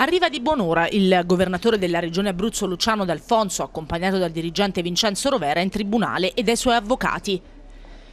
Arriva di buon'ora il governatore della regione Abruzzo Luciano D'Alfonso, accompagnato dal dirigente Vincenzo Rovera in tribunale e dai suoi avvocati.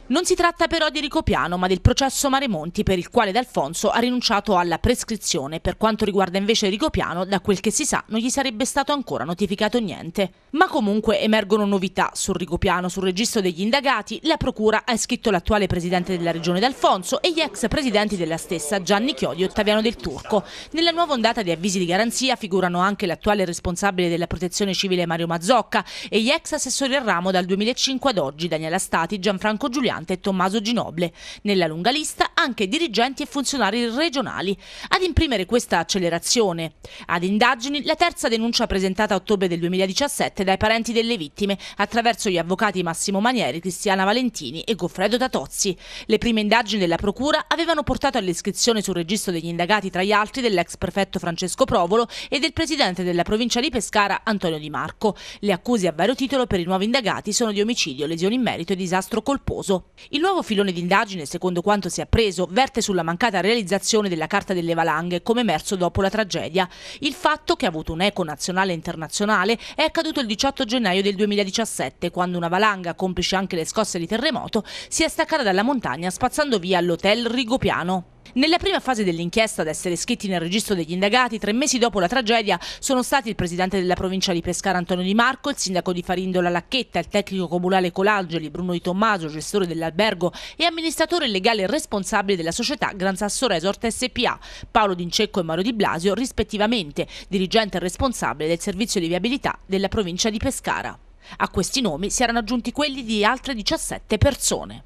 Non si tratta però di Ricopiano, ma del processo Maremonti per il quale D'Alfonso ha rinunciato alla prescrizione. Per quanto riguarda invece Ricopiano, da quel che si sa, non gli sarebbe stato ancora notificato niente. Ma comunque emergono novità su Ricopiano. Sul registro degli indagati, la Procura ha iscritto l'attuale presidente della regione D'Alfonso e gli ex presidenti della stessa Gianni Chiodi e Ottaviano del Turco. Nella nuova ondata di avvisi di garanzia figurano anche l'attuale responsabile della protezione civile Mario Mazzocca e gli ex assessori al ramo dal 2005 ad oggi Daniela Stati, Gianfranco Giuliano comandante Tommaso Ginoble. Nella lunga lista anche dirigenti e funzionari regionali. Ad imprimere questa accelerazione ad indagini la terza denuncia presentata a ottobre del 2017 dai parenti delle vittime attraverso gli avvocati Massimo Manieri, Cristiana Valentini e Goffredo Tatozzi. Le prime indagini della procura avevano portato all'iscrizione sul registro degli indagati tra gli altri dell'ex prefetto Francesco Provolo e del presidente della provincia di Pescara Antonio Di Marco. Le accuse a vario titolo per i nuovi indagati sono di omicidio, lesioni in merito e disastro colposo. Il nuovo filone d'indagine, secondo quanto si è appreso, verte sulla mancata realizzazione della Carta delle Valanghe come emerso dopo la tragedia. Il fatto, che ha avuto un eco nazionale e internazionale, è accaduto il 18 gennaio del 2017, quando una valanga, complice anche le scosse di terremoto, si è staccata dalla montagna spazzando via l'hotel Rigopiano. Nella prima fase dell'inchiesta ad essere iscritti nel registro degli indagati, tre mesi dopo la tragedia, sono stati il presidente della provincia di Pescara Antonio Di Marco, il sindaco di Farindola Lacchetta, il tecnico comunale Colangeli, Bruno Di Tommaso, gestore dell'albergo e amministratore legale responsabile della società Gran Sasso Resort SPA, Paolo D'Incecco e Mario Di Blasio, rispettivamente dirigente e responsabile del servizio di viabilità della provincia di Pescara. A questi nomi si erano aggiunti quelli di altre 17 persone.